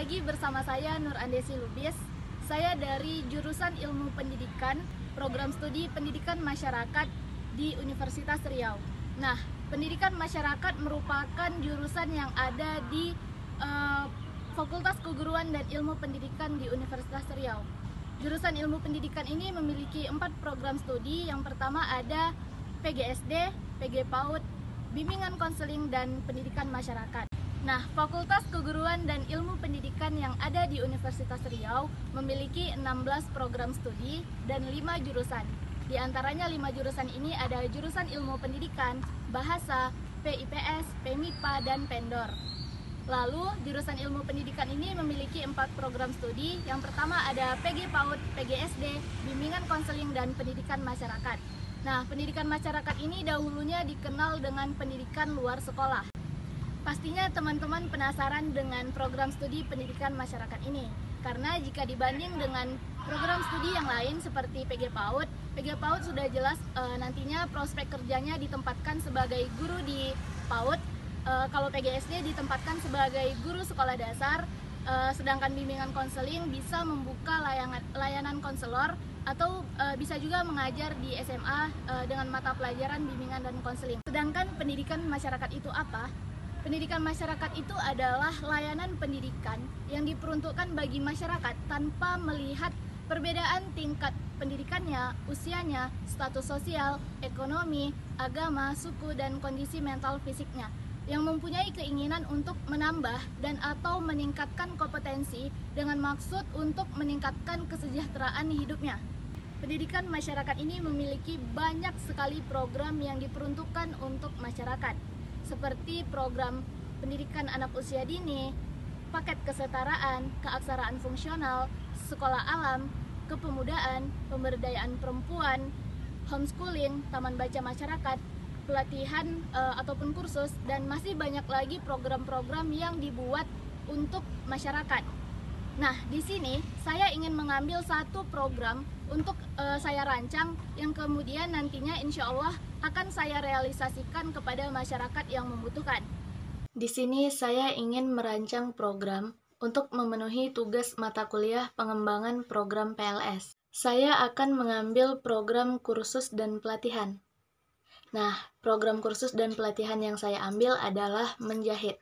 lagi bersama saya Nur Andesi Lubis. Saya dari jurusan Ilmu Pendidikan, program studi Pendidikan Masyarakat di Universitas Riau. Nah, Pendidikan Masyarakat merupakan jurusan yang ada di uh, Fakultas Keguruan dan Ilmu Pendidikan di Universitas Riau. Jurusan Ilmu Pendidikan ini memiliki empat program studi. Yang pertama ada PGSD, PG PAUD, Bimbingan Konseling, dan Pendidikan Masyarakat. Nah, Fakultas Keguruan dan Ilmu Pendidikan yang ada di Universitas Riau memiliki 16 program studi dan 5 jurusan. Di antaranya 5 jurusan ini ada jurusan Ilmu Pendidikan, Bahasa, PIPS, Pemipa, dan Pendor. Lalu, jurusan ilmu pendidikan ini memiliki 4 program studi. Yang pertama ada PG PAUD, PGSD, Bimbingan Konseling, dan Pendidikan Masyarakat. Nah, pendidikan masyarakat ini dahulunya dikenal dengan pendidikan luar sekolah. Pastinya teman-teman penasaran dengan program studi pendidikan masyarakat ini. Karena jika dibanding dengan program studi yang lain seperti PG PAUD, PG PAUD sudah jelas e, nantinya prospek kerjanya ditempatkan sebagai guru di PAUD. E, kalau PGSD ditempatkan sebagai guru sekolah dasar, e, sedangkan bimbingan konseling bisa membuka layangan, layanan konselor atau e, bisa juga mengajar di SMA e, dengan mata pelajaran bimbingan dan konseling. Sedangkan pendidikan masyarakat itu apa? Pendidikan masyarakat itu adalah layanan pendidikan yang diperuntukkan bagi masyarakat tanpa melihat perbedaan tingkat pendidikannya, usianya, status sosial, ekonomi, agama, suku, dan kondisi mental fisiknya yang mempunyai keinginan untuk menambah dan atau meningkatkan kompetensi dengan maksud untuk meningkatkan kesejahteraan hidupnya. Pendidikan masyarakat ini memiliki banyak sekali program yang diperuntukkan untuk masyarakat seperti program pendidikan anak usia dini, paket kesetaraan, keaksaraan fungsional, sekolah alam, kepemudaan, pemberdayaan perempuan, homeschooling, taman baca masyarakat, pelatihan e, ataupun kursus dan masih banyak lagi program-program yang dibuat untuk masyarakat. Nah, di sini saya ingin mengambil satu program untuk uh, saya rancang yang kemudian nantinya insya Allah akan saya realisasikan kepada masyarakat yang membutuhkan. Di sini saya ingin merancang program untuk memenuhi tugas mata kuliah pengembangan program PLS. Saya akan mengambil program kursus dan pelatihan. Nah, program kursus dan pelatihan yang saya ambil adalah menjahit.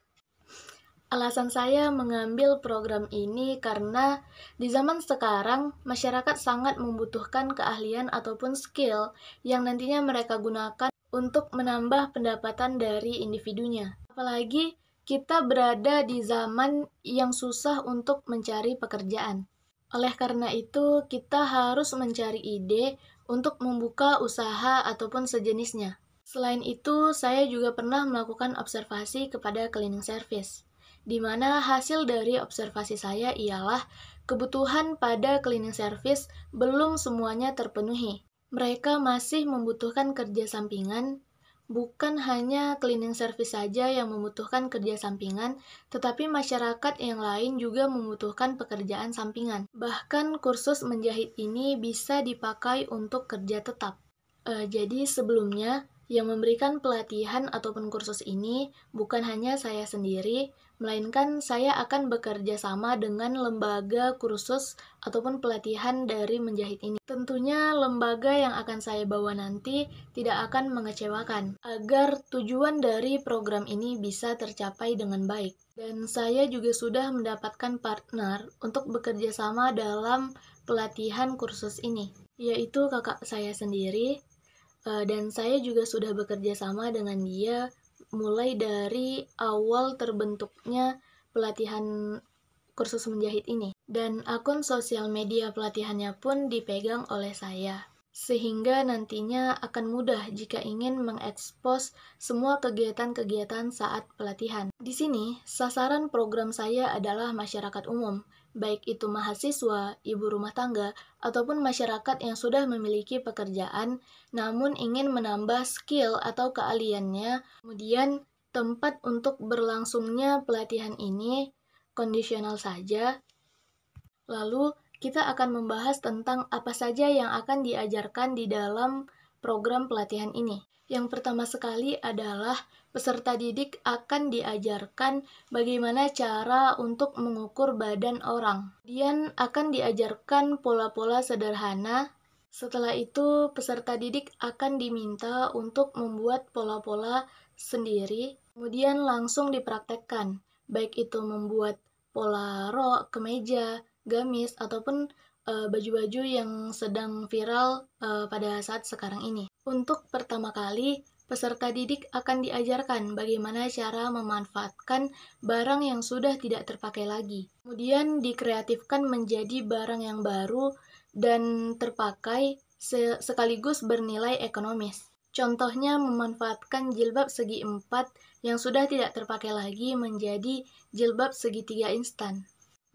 Alasan saya mengambil program ini karena di zaman sekarang masyarakat sangat membutuhkan keahlian ataupun skill yang nantinya mereka gunakan untuk menambah pendapatan dari individunya. Apalagi kita berada di zaman yang susah untuk mencari pekerjaan. Oleh karena itu, kita harus mencari ide untuk membuka usaha ataupun sejenisnya. Selain itu, saya juga pernah melakukan observasi kepada cleaning service di mana hasil dari observasi saya ialah kebutuhan pada cleaning service belum semuanya terpenuhi. Mereka masih membutuhkan kerja sampingan, bukan hanya cleaning service saja yang membutuhkan kerja sampingan, tetapi masyarakat yang lain juga membutuhkan pekerjaan sampingan. Bahkan kursus menjahit ini bisa dipakai untuk kerja tetap. Uh, jadi sebelumnya, yang memberikan pelatihan ataupun kursus ini bukan hanya saya sendiri, melainkan saya akan bekerja sama dengan lembaga kursus ataupun pelatihan dari menjahit ini. Tentunya lembaga yang akan saya bawa nanti tidak akan mengecewakan agar tujuan dari program ini bisa tercapai dengan baik. Dan saya juga sudah mendapatkan partner untuk bekerja sama dalam pelatihan kursus ini, yaitu kakak saya sendiri Eh, dan saya juga sudah bekerja sama dengan dia mulai dari awal terbentuknya pelatihan kursus menjahit ini. Dan akun sosial media pelatihannya pun dipegang oleh saya sehingga nantinya akan mudah jika ingin mengekspos semua kegiatan-kegiatan saat pelatihan. Di sini, sasaran program saya adalah masyarakat umum, baik itu mahasiswa, ibu rumah tangga, ataupun masyarakat yang sudah memiliki pekerjaan namun ingin menambah skill atau keahliannya. Kemudian, tempat untuk berlangsungnya pelatihan ini kondisional saja. Lalu, kita akan membahas tentang apa saja yang akan diajarkan di dalam program pelatihan ini. Yang pertama sekali adalah peserta didik akan diajarkan bagaimana cara untuk mengukur badan orang. Kemudian akan diajarkan pola-pola sederhana setelah itu, peserta didik akan diminta untuk membuat pola-pola sendiri, kemudian langsung dipraktekkan, baik itu membuat pola rok, kemeja, gamis, ataupun eh, baju-baju uh, yang sedang viral uh, pada saat sekarang ini. Untuk pertama kali, peserta didik akan diajarkan bagaimana cara memanfaatkan barang yang sudah tidak terpakai lagi. Kemudian dikreatifkan menjadi barang yang baru dan terpakai se sekaligus bernilai ekonomis. Contohnya memanfaatkan jilbab segi empat yang sudah tidak terpakai lagi menjadi jilbab segitiga instan.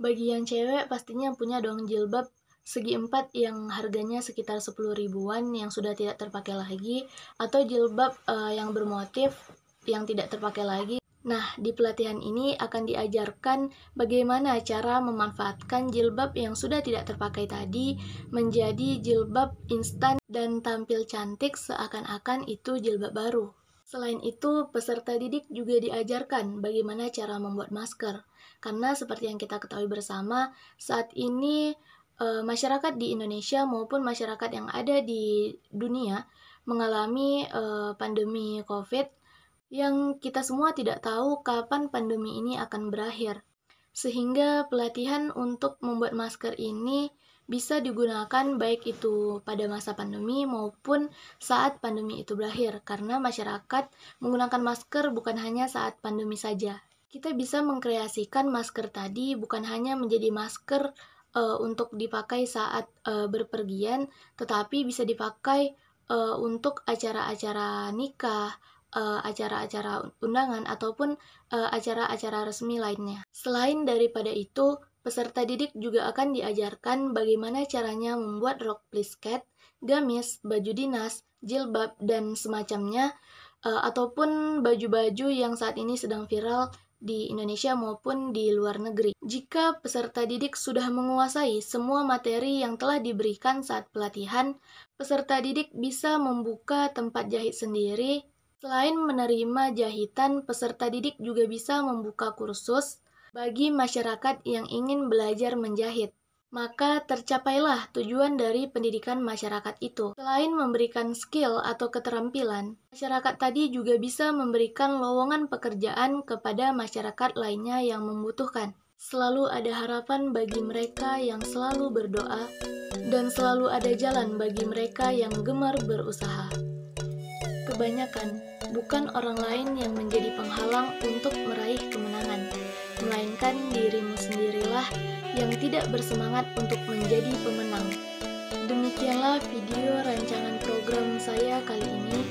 Bagi yang cewek pastinya punya dong jilbab segi empat yang harganya sekitar 10 ribuan yang sudah tidak terpakai lagi atau jilbab uh, yang bermotif yang tidak terpakai lagi. Nah, di pelatihan ini akan diajarkan bagaimana cara memanfaatkan jilbab yang sudah tidak terpakai tadi menjadi jilbab instan dan tampil cantik seakan-akan itu jilbab baru. Selain itu, peserta didik juga diajarkan bagaimana cara membuat masker. Karena seperti yang kita ketahui bersama, saat ini e, masyarakat di Indonesia maupun masyarakat yang ada di dunia mengalami e, pandemi COVID yang kita semua tidak tahu kapan pandemi ini akan berakhir. Sehingga pelatihan untuk membuat masker ini bisa digunakan baik itu pada masa pandemi maupun saat pandemi itu berakhir karena masyarakat menggunakan masker bukan hanya saat pandemi saja. Kita bisa mengkreasikan masker tadi bukan hanya menjadi masker uh, untuk dipakai saat uh, berpergian, tetapi bisa dipakai uh, untuk acara-acara nikah, acara-acara undangan, ataupun acara-acara resmi lainnya. Selain daripada itu, Peserta didik juga akan diajarkan bagaimana caranya membuat rok plisket, gamis, baju dinas, jilbab, dan semacamnya, uh, ataupun baju-baju yang saat ini sedang viral di Indonesia maupun di luar negeri. Jika peserta didik sudah menguasai semua materi yang telah diberikan saat pelatihan, peserta didik bisa membuka tempat jahit sendiri. Selain menerima jahitan, peserta didik juga bisa membuka kursus bagi masyarakat yang ingin belajar menjahit. Maka tercapailah tujuan dari pendidikan masyarakat itu. Selain memberikan skill atau keterampilan, masyarakat tadi juga bisa memberikan lowongan pekerjaan kepada masyarakat lainnya yang membutuhkan. Selalu ada harapan bagi mereka yang selalu berdoa, dan selalu ada jalan bagi mereka yang gemar berusaha. Kebanyakan bukan orang lain yang menjadi penghalang untuk meraih kemenangan melainkan dirimu sendirilah yang tidak bersemangat untuk menjadi pemenang. Demikianlah video rancangan program saya kali ini.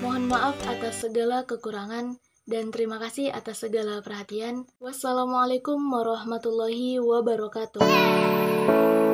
Mohon maaf atas segala kekurangan dan terima kasih atas segala perhatian. Wassalamualaikum warahmatullahi wabarakatuh.